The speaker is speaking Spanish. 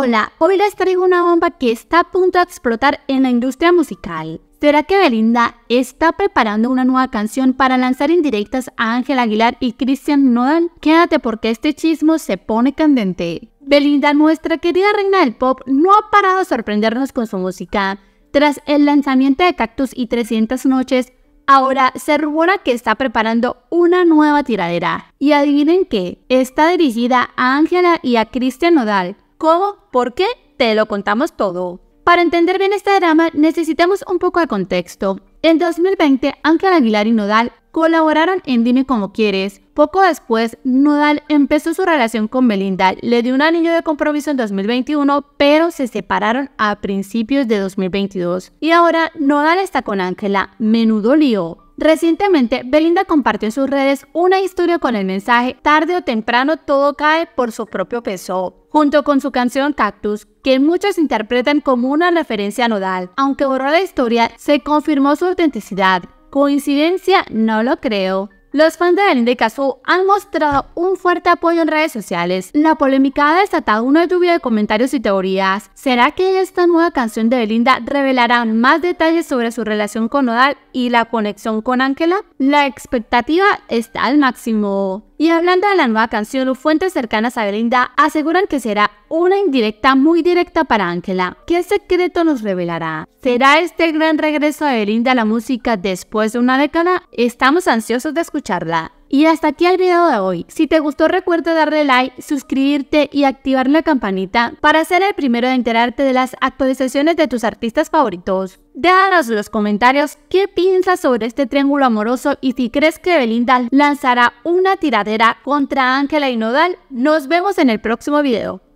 Hola, hoy les traigo una bomba que está a punto de explotar en la industria musical. ¿Será que Belinda está preparando una nueva canción para lanzar indirectas a Ángela Aguilar y Christian Nodal? Quédate porque este chismo se pone candente. Belinda, nuestra querida reina del pop, no ha parado de sorprendernos con su música. Tras el lanzamiento de Cactus y 300 Noches, Ahora se rumora que está preparando una nueva tiradera. Y adivinen qué, está dirigida a Ángela y a Christian Nodal, cómo, por qué, te lo contamos todo. Para entender bien este drama necesitamos un poco de contexto. En 2020, Ángel Aguilar y Nodal colaboraron en Dime como quieres. Poco después, Nodal empezó su relación con Belinda, le dio un anillo de compromiso en 2021, pero se separaron a principios de 2022. Y ahora Nodal está con Ángela. Menudo lío. Recientemente, Belinda compartió en sus redes una historia con el mensaje Tarde o temprano todo cae por su propio peso, junto con su canción Cactus, que muchos interpretan como una referencia nodal. Aunque borró la historia, se confirmó su autenticidad. ¿Coincidencia? No lo creo. Los fans de Belinda y han mostrado un fuerte apoyo en redes sociales. La polémica ha desatado una lluvia de comentarios y teorías. ¿Será que esta nueva canción de Belinda revelará más detalles sobre su relación con Nodal y la conexión con Ángela? La expectativa está al máximo. Y hablando de la nueva canción, fuentes cercanas a Belinda aseguran que será una indirecta muy directa para Ángela. ¿Qué secreto nos revelará? ¿Será este gran regreso de Belinda a la música después de una década? Estamos ansiosos de escucharla. Y hasta aquí el video de hoy. Si te gustó recuerda darle like, suscribirte y activar la campanita para ser el primero de enterarte de las actualizaciones de tus artistas favoritos. Déjanos en los comentarios qué piensas sobre este triángulo amoroso y si crees que Belinda lanzará una tiradera contra Ángela y Nodal. Nos vemos en el próximo video.